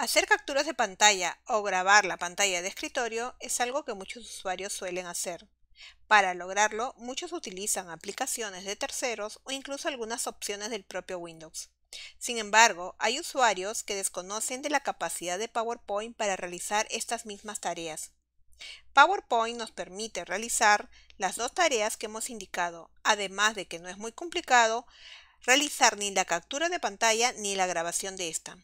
Hacer capturas de pantalla o grabar la pantalla de escritorio es algo que muchos usuarios suelen hacer. Para lograrlo, muchos utilizan aplicaciones de terceros o incluso algunas opciones del propio Windows. Sin embargo, hay usuarios que desconocen de la capacidad de PowerPoint para realizar estas mismas tareas. PowerPoint nos permite realizar las dos tareas que hemos indicado, además de que no es muy complicado realizar ni la captura de pantalla ni la grabación de esta.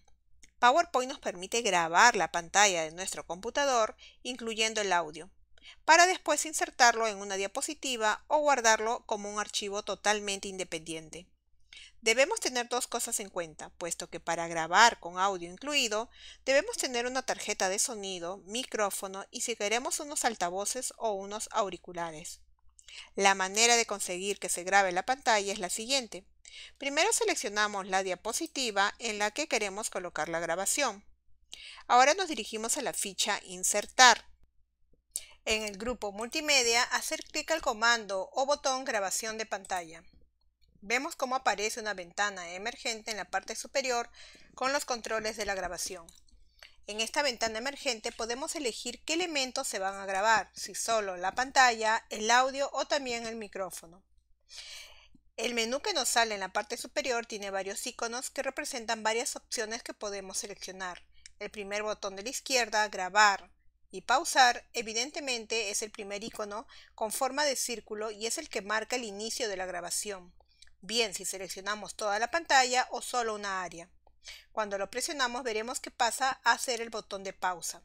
PowerPoint nos permite grabar la pantalla de nuestro computador, incluyendo el audio, para después insertarlo en una diapositiva o guardarlo como un archivo totalmente independiente. Debemos tener dos cosas en cuenta, puesto que para grabar con audio incluido, debemos tener una tarjeta de sonido, micrófono y si queremos unos altavoces o unos auriculares. La manera de conseguir que se grabe la pantalla es la siguiente. Primero seleccionamos la diapositiva en la que queremos colocar la grabación. Ahora nos dirigimos a la ficha Insertar. En el grupo Multimedia, hacer clic al comando o botón Grabación de pantalla. Vemos cómo aparece una ventana emergente en la parte superior con los controles de la grabación. En esta ventana emergente podemos elegir qué elementos se van a grabar, si solo la pantalla, el audio o también el micrófono. El menú que nos sale en la parte superior tiene varios iconos que representan varias opciones que podemos seleccionar. El primer botón de la izquierda, grabar y pausar, evidentemente es el primer icono con forma de círculo y es el que marca el inicio de la grabación, bien si seleccionamos toda la pantalla o solo una área. Cuando lo presionamos veremos que pasa a ser el botón de pausa.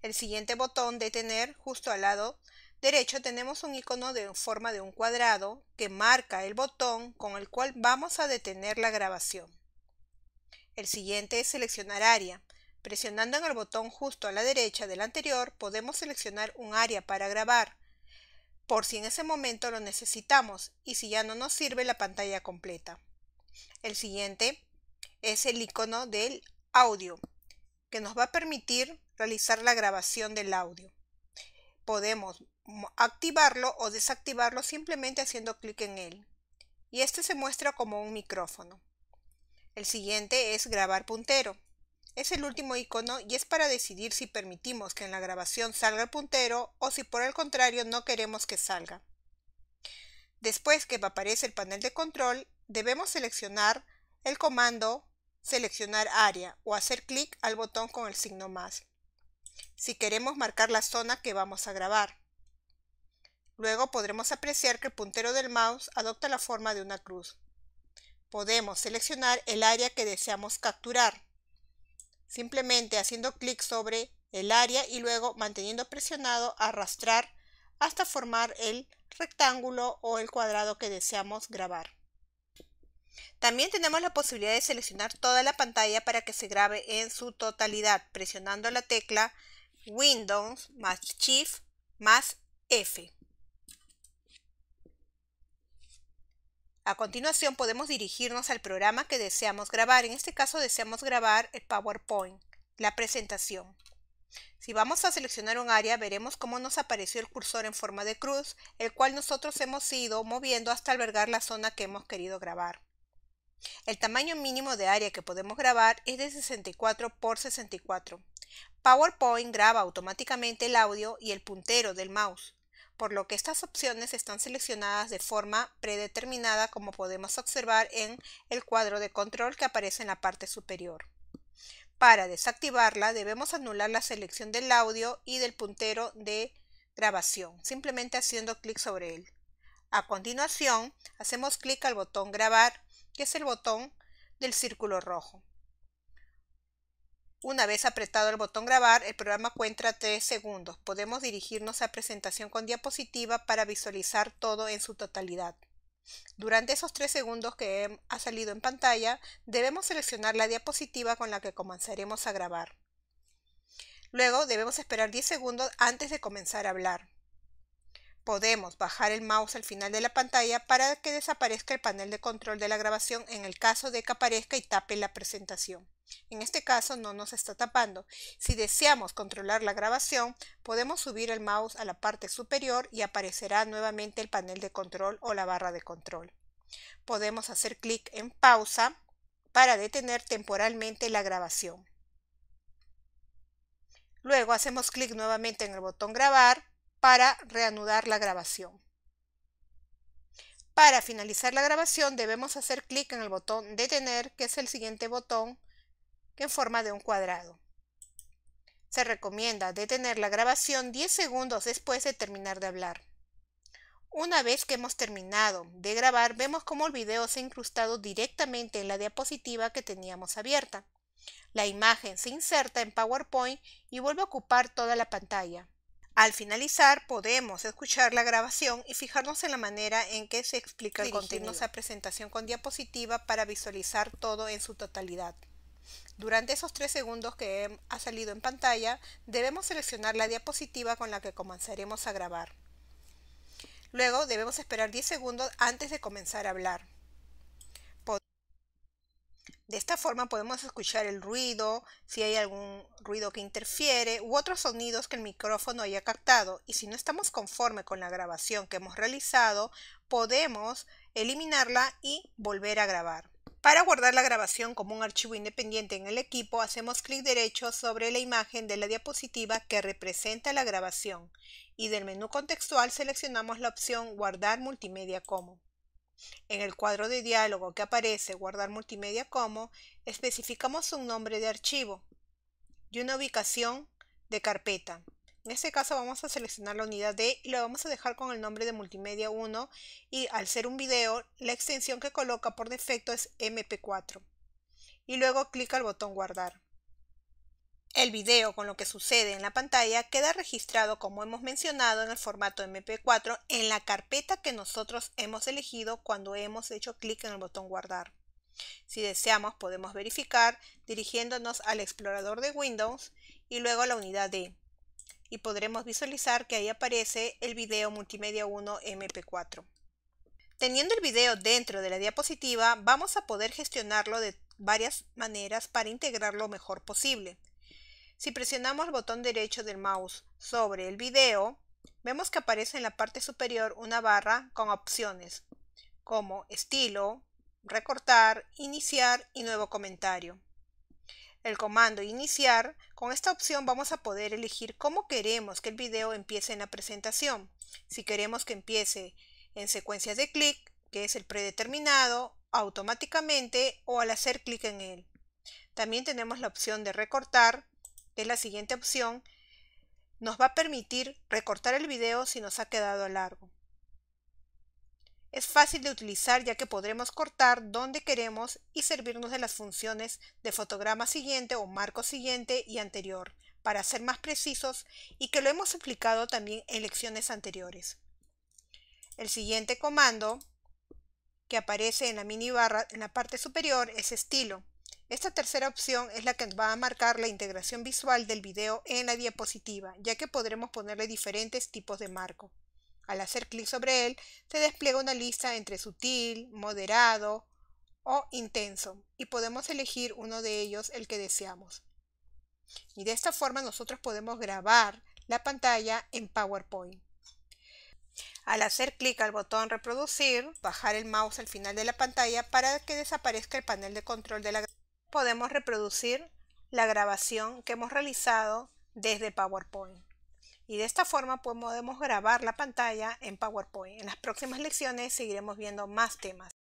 El siguiente botón detener justo al lado derecho tenemos un icono de forma de un cuadrado que marca el botón con el cual vamos a detener la grabación. El siguiente es seleccionar área. Presionando en el botón justo a la derecha del anterior podemos seleccionar un área para grabar, por si en ese momento lo necesitamos y si ya no nos sirve la pantalla completa. El siguiente es el icono del audio, que nos va a permitir realizar la grabación del audio podemos activarlo o desactivarlo simplemente haciendo clic en él. Y este se muestra como un micrófono. El siguiente es grabar puntero. Es el último icono y es para decidir si permitimos que en la grabación salga el puntero o si por el contrario no queremos que salga. Después que aparece el panel de control, debemos seleccionar el comando seleccionar área o hacer clic al botón con el signo más si queremos marcar la zona que vamos a grabar. Luego podremos apreciar que el puntero del mouse adopta la forma de una cruz. Podemos seleccionar el área que deseamos capturar, simplemente haciendo clic sobre el área y luego manteniendo presionado arrastrar hasta formar el rectángulo o el cuadrado que deseamos grabar. También tenemos la posibilidad de seleccionar toda la pantalla para que se grabe en su totalidad, presionando la tecla Windows más Shift más F. A continuación podemos dirigirnos al programa que deseamos grabar. En este caso deseamos grabar el PowerPoint, la presentación. Si vamos a seleccionar un área, veremos cómo nos apareció el cursor en forma de cruz, el cual nosotros hemos ido moviendo hasta albergar la zona que hemos querido grabar. El tamaño mínimo de área que podemos grabar es de 64 x 64. PowerPoint graba automáticamente el audio y el puntero del mouse por lo que estas opciones están seleccionadas de forma predeterminada como podemos observar en el cuadro de control que aparece en la parte superior. Para desactivarla debemos anular la selección del audio y del puntero de grabación, simplemente haciendo clic sobre él. A continuación, hacemos clic al botón grabar, que es el botón del círculo rojo. Una vez apretado el botón grabar, el programa cuenta 3 segundos. Podemos dirigirnos a presentación con diapositiva para visualizar todo en su totalidad. Durante esos 3 segundos que ha salido en pantalla, debemos seleccionar la diapositiva con la que comenzaremos a grabar. Luego debemos esperar 10 segundos antes de comenzar a hablar. Podemos bajar el mouse al final de la pantalla para que desaparezca el panel de control de la grabación en el caso de que aparezca y tape la presentación. En este caso no nos está tapando. Si deseamos controlar la grabación, podemos subir el mouse a la parte superior y aparecerá nuevamente el panel de control o la barra de control. Podemos hacer clic en pausa para detener temporalmente la grabación. Luego hacemos clic nuevamente en el botón grabar para reanudar la grabación. Para finalizar la grabación debemos hacer clic en el botón detener, que es el siguiente botón en forma de un cuadrado. Se recomienda detener la grabación 10 segundos después de terminar de hablar. Una vez que hemos terminado de grabar, vemos cómo el video se ha incrustado directamente en la diapositiva que teníamos abierta. La imagen se inserta en PowerPoint y vuelve a ocupar toda la pantalla. Al finalizar, podemos escuchar la grabación y fijarnos en la manera en que se explica el contenido. presentación con diapositiva para visualizar todo en su totalidad. Durante esos 3 segundos que ha salido en pantalla, debemos seleccionar la diapositiva con la que comenzaremos a grabar. Luego debemos esperar 10 segundos antes de comenzar a hablar. De esta forma podemos escuchar el ruido, si hay algún ruido que interfiere u otros sonidos que el micrófono haya captado y si no estamos conforme con la grabación que hemos realizado, podemos eliminarla y volver a grabar. Para guardar la grabación como un archivo independiente en el equipo, hacemos clic derecho sobre la imagen de la diapositiva que representa la grabación y del menú contextual seleccionamos la opción Guardar multimedia como. En el cuadro de diálogo que aparece Guardar multimedia como, especificamos un nombre de archivo y una ubicación de carpeta. En este caso vamos a seleccionar la unidad D y lo vamos a dejar con el nombre de multimedia 1 y al ser un video la extensión que coloca por defecto es mp4 y luego clic al botón guardar. El video con lo que sucede en la pantalla queda registrado como hemos mencionado en el formato mp4 en la carpeta que nosotros hemos elegido cuando hemos hecho clic en el botón guardar. Si deseamos podemos verificar dirigiéndonos al explorador de Windows y luego a la unidad D y podremos visualizar que ahí aparece el video multimedia 1 MP4. Teniendo el video dentro de la diapositiva, vamos a poder gestionarlo de varias maneras para integrarlo mejor posible. Si presionamos el botón derecho del mouse sobre el video, vemos que aparece en la parte superior una barra con opciones como estilo, recortar, iniciar y nuevo comentario el comando e iniciar, con esta opción vamos a poder elegir cómo queremos que el video empiece en la presentación. Si queremos que empiece en secuencia de clic, que es el predeterminado, automáticamente o al hacer clic en él. También tenemos la opción de recortar, que es la siguiente opción. Nos va a permitir recortar el video si nos ha quedado largo. Es fácil de utilizar ya que podremos cortar donde queremos y servirnos de las funciones de fotograma siguiente o marco siguiente y anterior para ser más precisos y que lo hemos explicado también en lecciones anteriores. El siguiente comando que aparece en la mini barra en la parte superior es estilo. Esta tercera opción es la que va a marcar la integración visual del video en la diapositiva, ya que podremos ponerle diferentes tipos de marco. Al hacer clic sobre él, se despliega una lista entre sutil, moderado o intenso y podemos elegir uno de ellos el que deseamos. Y de esta forma nosotros podemos grabar la pantalla en PowerPoint. Al hacer clic al botón reproducir, bajar el mouse al final de la pantalla para que desaparezca el panel de control de la podemos reproducir la grabación que hemos realizado desde PowerPoint y de esta forma podemos grabar la pantalla en PowerPoint. En las próximas lecciones seguiremos viendo más temas.